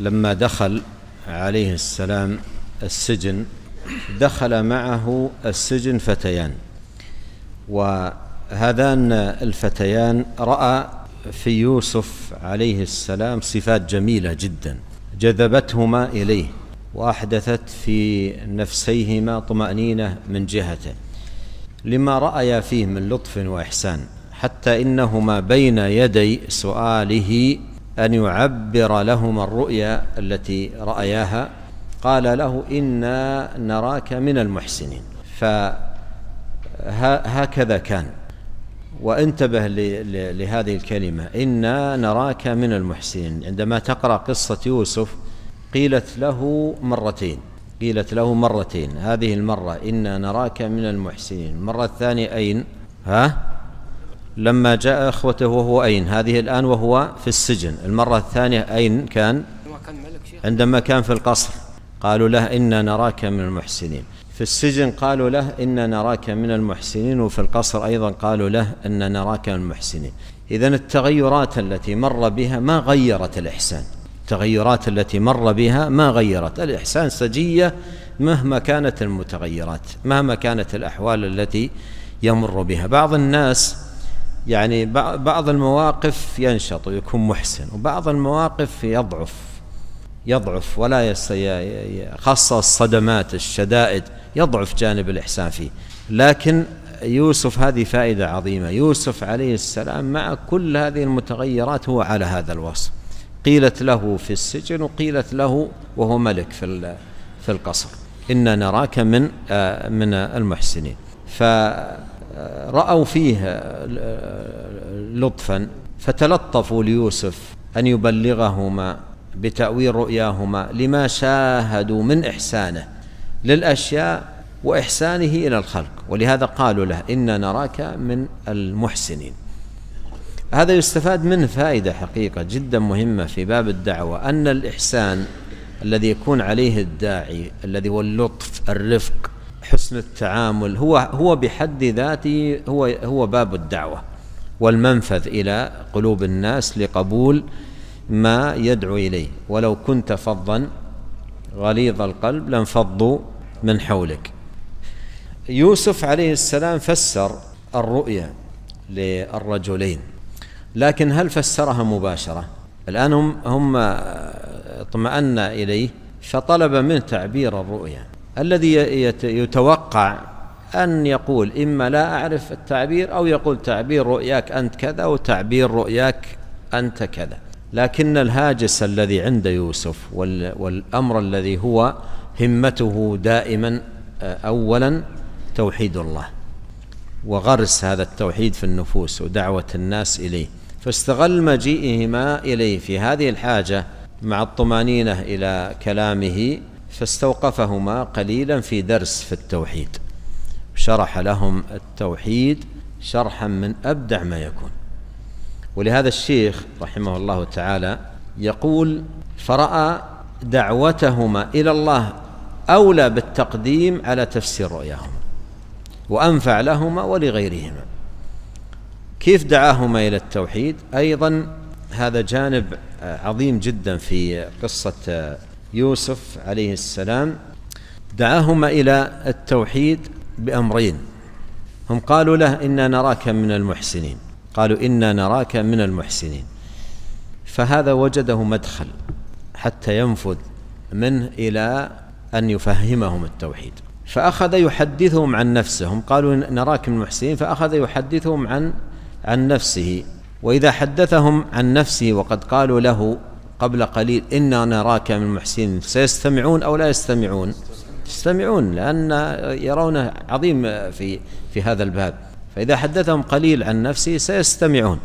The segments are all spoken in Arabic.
لما دخل عليه السلام السجن دخل معه السجن فتيان وهذان الفتيان راى في يوسف عليه السلام صفات جميله جدا جذبتهما اليه واحدثت في نفسيهما طمانينه من جهته لما رايا فيه من لطف واحسان حتى انهما بين يدي سؤاله أن يعبر لهما الرؤيا التي رأياها قال له إنا نراك من المحسنين فهكذا كان وانتبه لهذه الكلمة إنا نراك من المحسنين عندما تقرأ قصة يوسف قيلت له مرتين قيلت له مرتين هذه المرة إنا نراك من المحسنين المرة الثانية أين ها لما جاء أخوته وهو أين هذه الآن وهو في السجن المرة الثانية أين كان عندما كان في القصر قالوا له إنا نراك من المحسنين في السجن قالوا له إنا نراك من المحسنين وفي القصر أيضا قالوا له إن نراك من المحسنين إذا التغيرات التي مر بها ما غيرت الإحسان التغيرات التي مر بها ما غيرت الإحسان سجية مهما كانت المتغيرات مهما كانت الأحوال التي يمر بها بعض الناس يعني بعض المواقف ينشط ويكون محسن وبعض المواقف يضعف يضعف ولا خاصة الصدمات الشدائد يضعف جانب الإحسان فيه لكن يوسف هذه فائدة عظيمة يوسف عليه السلام مع كل هذه المتغيرات هو على هذا الوصف قيلت له في السجن وقيلت له وهو ملك في في القصر إن نراك من آه، من المحسنين ف رأوا فيه آه، لطفا فتلطفوا ليوسف أن يبلغهما بتأويل رؤياهما لما شاهدوا من إحسانه للأشياء وإحسانه إلى الخلق ولهذا قالوا له إنا نراك من المحسنين هذا يستفاد منه فائدة حقيقة جدا مهمة في باب الدعوة أن الإحسان الذي يكون عليه الداعي الذي هو اللطف الرفق حسن التعامل هو هو بحد ذاته هو هو باب الدعوه والمنفذ الى قلوب الناس لقبول ما يدعو اليه ولو كنت فظا غليظ القلب لانفضوا من حولك يوسف عليه السلام فسر الرؤيا للرجلين لكن هل فسرها مباشره الان هم هم اطمأن اليه فطلب منه تعبير الرؤيا الذي يتوقع أن يقول إما لا أعرف التعبير أو يقول تعبير رؤياك أنت كذا وتعبير رؤياك أنت كذا لكن الهاجس الذي عند يوسف والأمر الذي هو همته دائما آه، أولا توحيد الله وغرس هذا التوحيد في النفوس ودعوة الناس إليه فاستغل مجيئهما إليه في هذه الحاجة مع الطمأنينة إلى كلامه فاستوقفهما قليلا في درس في التوحيد شرح لهم التوحيد شرحا من ابدع ما يكون ولهذا الشيخ رحمه الله تعالى يقول فراى دعوتهما الى الله اولى بالتقديم على تفسير رؤياهما وانفع لهما ولغيرهما كيف دعاهما الى التوحيد ايضا هذا جانب عظيم جدا في قصه يوسف عليه السلام دعاهما إلى التوحيد بأمرين هم قالوا له إنا نراك من المحسنين قالوا إنا نراك من المحسنين فهذا وجده مدخل حتى ينفذ منه إلى أن يفهمهم التوحيد فأخذ يحدثهم عن نفسه هم قالوا نراك من المحسنين فأخذ يحدثهم عن عن نفسه وإذا حدثهم عن نفسه وقد قالوا له قبل قليل إنا نراك من المحسنين سيستمعون أو لا يستمعون يستمعون لأن يرونه عظيم في في هذا الباب فإذا حدثهم قليل عن نفسه سيستمعون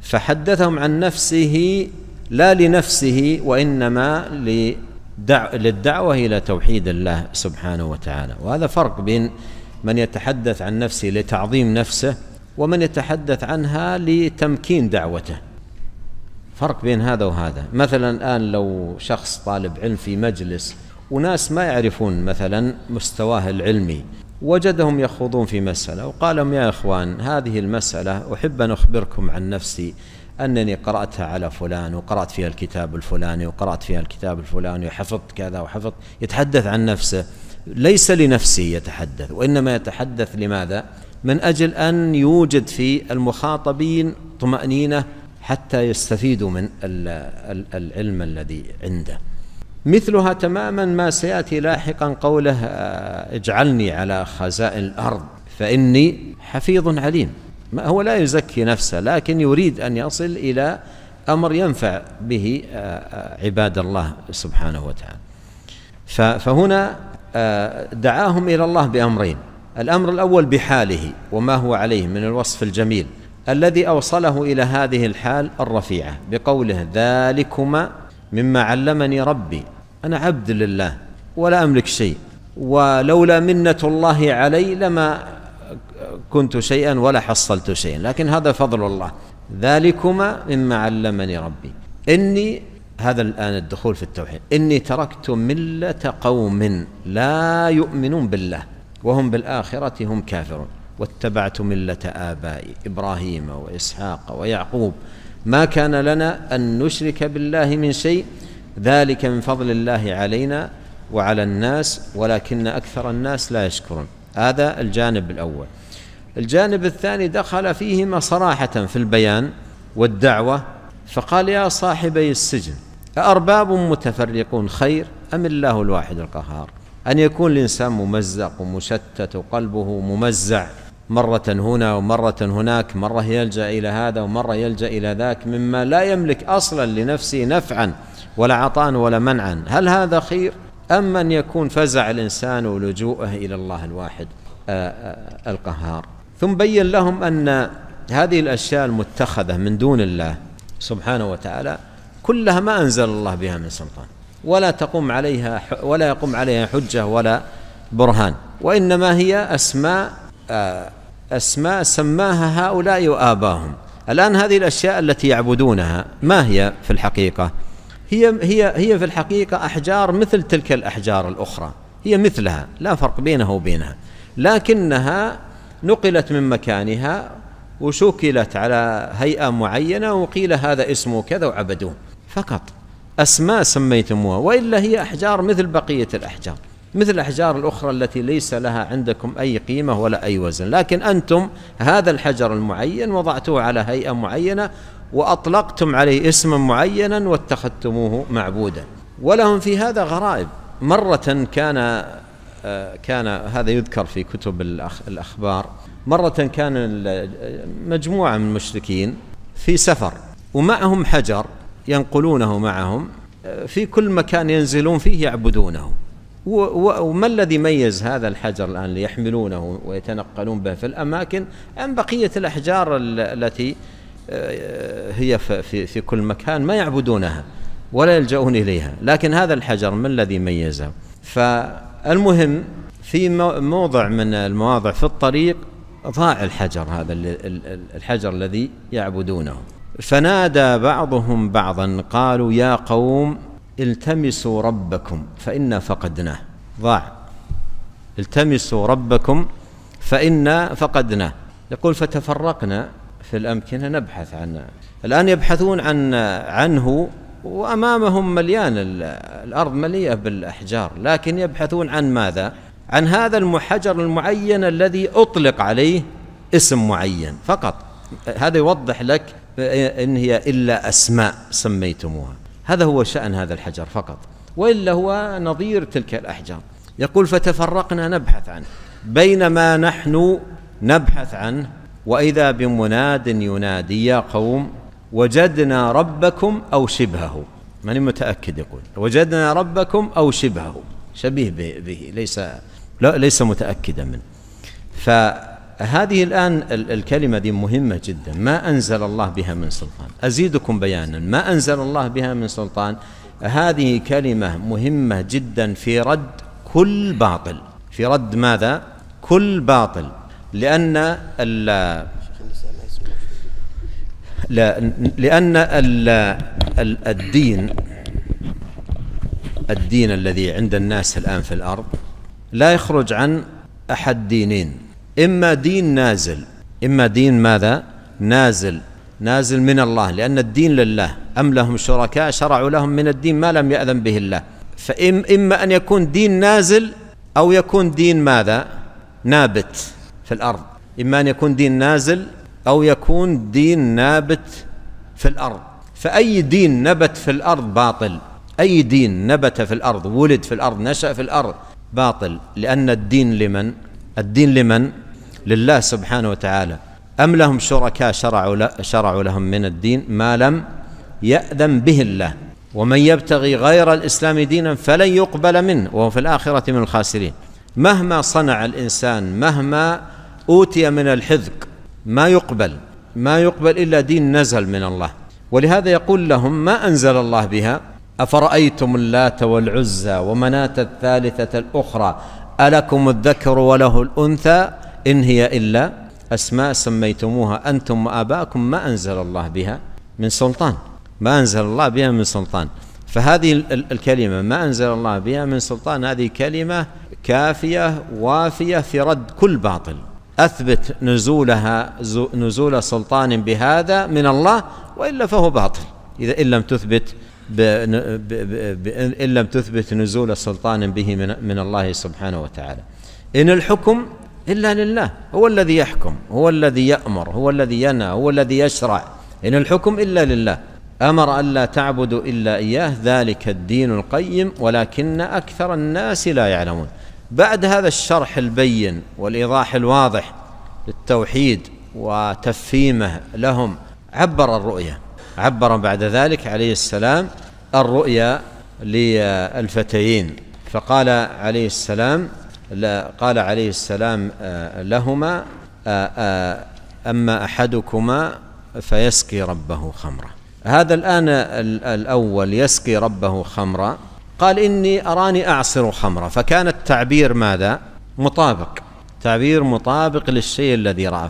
فحدثهم عن نفسه لا لنفسه وإنما للدعوة إلى توحيد الله سبحانه وتعالى وهذا فرق بين من يتحدث عن نفسه لتعظيم نفسه ومن يتحدث عنها لتمكين دعوته فرق بين هذا وهذا مثلا الآن لو شخص طالب علم في مجلس وناس ما يعرفون مثلا مستواه العلمي وجدهم يخوضون في مسألة وقال لهم يا إخوان هذه المسألة أحب أن أخبركم عن نفسي أنني قرأتها على فلان وقرأت فيها الكتاب الفلاني وقرأت فيها الكتاب الفلاني وحفظت كذا وحفظت يتحدث عن نفسه ليس لنفسه يتحدث وإنما يتحدث لماذا؟ من أجل أن يوجد في المخاطبين طمأنينة حتى يستفيدوا من العلم الذي عنده مثلها تماما ما سياتي لاحقا قوله آه، اجعلني على خزائن الارض فاني حفيظ عليم ما هو لا يزكي نفسه لكن يريد ان يصل الى امر ينفع به آه، آه، عباد الله سبحانه وتعالى فهنا دعاهم الى الله بامرين الامر الاول بحاله وما هو عليه من الوصف الجميل الذي أوصله إلى هذه الحال الرفيعة بقوله ذلكما مما علمني ربي أنا عبد لله ولا أملك شيء ولولا منة الله علي لما كنت شيئا ولا حصلت شيئا لكن هذا فضل الله ذلكما مما علمني ربي إني هذا الآن الدخول في التوحيد إني تركت ملة قوم لا يؤمنون بالله وهم بالآخرة هم كافرون واتبعت مله ابائي ابراهيم واسحاق ويعقوب ما كان لنا ان نشرك بالله من شيء ذلك من فضل الله علينا وعلى الناس ولكن اكثر الناس لا يشكرون هذا الجانب الاول الجانب الثاني دخل فيهما صراحه في البيان والدعوه فقال يا صاحبي السجن أأرباب متفرقون خير أم الله الواحد القهار أن يكون الإنسان ممزق ومشتت وقلبه ممزع مرة هنا ومرة هناك مرة يلجأ إلى هذا ومرة يلجأ إلى ذاك مما لا يملك أصلا لنفسه نفعا ولا عطاء ولا منعا هل هذا خير أم أن يكون فزع الإنسان ولجوءه إلى الله الواحد آه، آه، القهار ثم بين لهم أن هذه الأشياء المتخذة من دون الله سبحانه وتعالى كلها ما أنزل الله بها من سلطان ولا تقوم عليها ولا يقوم عليها حجة ولا برهان وإنما هي أسماء آه، أسماء سماها هؤلاء وآباهم الآن هذه الأشياء التي يعبدونها ما هي في الحقيقة هي, هي, هي في الحقيقة أحجار مثل تلك الأحجار الأخرى هي مثلها لا فرق بينها وبينها لكنها نقلت من مكانها وشكلت على هيئة معينة وقيل هذا اسمه كذا وعبدوه فقط أسماء سميتموها وإلا هي أحجار مثل بقية الأحجار مثل الأحجار الأخرى التي ليس لها عندكم أي قيمة ولا أي وزن لكن أنتم هذا الحجر المعين وضعتوه على هيئة معينة وأطلقتم عليه اسما معينا واتخذتموه معبودا ولهم في هذا غرائب مرة كان كان هذا يذكر في كتب الأخبار مرة كان مجموعة من المشركين في سفر ومعهم حجر ينقلونه معهم في كل مكان ينزلون فيه يعبدونه وما الذي ميز هذا الحجر الآن ليحملونه ويتنقلون به في الأماكن عن بقية الأحجار التي آه، هي في, في كل مكان ما يعبدونها ولا يلجؤون إليها لكن هذا الحجر ما الذي ميزه فالمهم في موضع من المواضع في الطريق ضاع الحجر هذا الحجر الذي يعبدونه فنادى بعضهم بعضا قالوا يا قوم التمسوا ربكم فإنا فقدناه ضاع التمسوا ربكم فإنا فقدناه يقول فتفرقنا في الأمكنة نبحث عنه الآن يبحثون عن عنه وأمامهم مليان الأرض مليئة بالأحجار لكن يبحثون عن ماذا عن هذا الحجر المعين الذي أطلق عليه اسم معين فقط هذا يوضح لك إن هي إلا أسماء سميتموها هذا هو شأن هذا الحجر فقط وإلا هو نظير تلك الأحجار يقول فتفرقنا نبحث عنه بينما نحن نبحث عنه وإذا بمناد ينادي يا قوم وجدنا ربكم أو شبهه ماني متأكد يقول وجدنا ربكم أو شبهه شبيه به ليس لا ليس متأكدا منه هذه الآن الكلمة دي مهمة جدا ما أنزل الله بها من سلطان أزيدكم بيانا ما أنزل الله بها من سلطان هذه كلمة مهمة جدا في رد كل باطل في رد ماذا؟ كل باطل لأن لا لأن الدين الدين الذي عند الناس الآن في الأرض لا يخرج عن أحد دينين إما دين نازل إما دين ماذا نازل نازل من الله لأن الدين لله أم لهم شركاء شرعوا لهم من الدين ما لم يأذن به الله فإما أن يكون دين نازل أو يكون دين ماذا نابت في الأرض إما أن يكون دين نازل أو يكون دين نابت في الأرض فأي دين نبت في الأرض باطل أي دين نبت في الأرض ولد في الأرض نشأ في الأرض باطل لأن الدين لمن الدين لمن لله سبحانه وتعالى أم لهم شركاء شرعوا, شرعوا لهم من الدين ما لم يأذن به الله ومن يبتغي غير الإسلام دينا فلن يقبل منه وهو في الآخرة من الخاسرين مهما صنع الإنسان مهما أوتي من الحذق ما يقبل ما يقبل إلا دين نزل من الله ولهذا يقول لهم ما أنزل الله بها أفرأيتم اللات والعزى ومناة الثالثة الأخرى ألكم الذكر وله الأنثى إن هي إلا أسماء سميتموها أنتم وآباؤكم ما أنزل الله بها من سلطان ما أنزل الله بها من سلطان فهذه الكلمة ما أنزل الله بها من سلطان هذه كلمة كافية وافية في رد كل باطل أثبت نزولها نزول سلطان بهذا من الله وإلا فهو باطل إذا إن لم تثبت ب إن لم تثبت نزول سلطان به من, من الله سبحانه وتعالى إن الحكم إلا لله هو الذي يحكم هو الذي يأمر هو الذي ينهى هو الذي يشرع إن الحكم إلا لله أمر ألا تعبدوا إلا إياه ذلك الدين القيم ولكن أكثر الناس لا يعلمون بعد هذا الشرح البين والإيضاح الواضح للتوحيد وتفهيمه لهم عبر الرؤيا عبر بعد ذلك عليه السلام الرؤيا للفتيين فقال عليه السلام قال عليه السلام آه، لهما آه، آه، أما أحدكما فيسقي ربه خمرة هذا الآن الأول يسقي ربه خمرة قال إني أراني أعصر خمرة فكان التعبير ماذا مطابق تعبير مطابق للشيء الذي رأى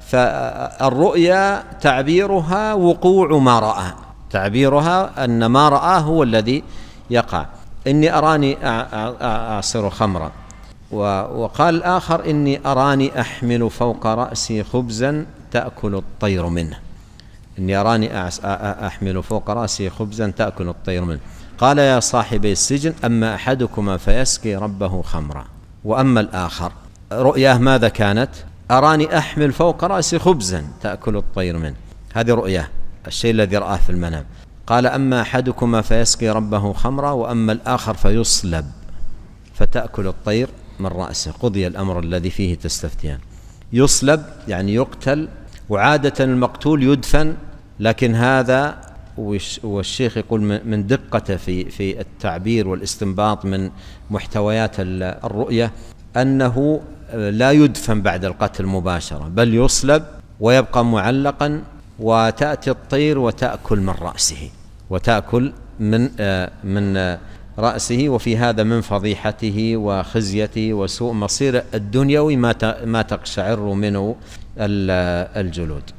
فالرؤيا تعبيرها وقوع ما رأى تعبيرها أن ما رأى هو الذي يقع إني أراني أعصر خمرا وقال الآخر إني أراني أحمل فوق رأسي خبزا تأكل الطير منه إني أراني أحمل فوق رأسي خبزا تأكل الطير منه قال يا صاحبي السجن أما أحدكما فيسقي ربه خمرا وأما الآخر رؤياه ماذا كانت أراني أحمل فوق رأسي خبزا تأكل الطير منه هذه رؤياه الشيء الذي رآه في المنام قال أما أحدكما فيسقي ربه خمرا وأما الآخر فيصلب فتأكل الطير من رأسه قضي الأمر الذي فيه تستفتيان يصلب يعني يقتل وعادة المقتول يدفن لكن هذا والشيخ يقول من دقته في في التعبير والاستنباط من محتويات الرؤية أنه لا يدفن بعد القتل مباشرة بل يصلب ويبقى معلقا وتأتي الطير وتأكل من رأسه وتأكل من آه، من آه، رأسه وفي هذا من فضيحته وخزيته وسوء مصير الدنيوي ما ما تقشعر منه آه، الجلود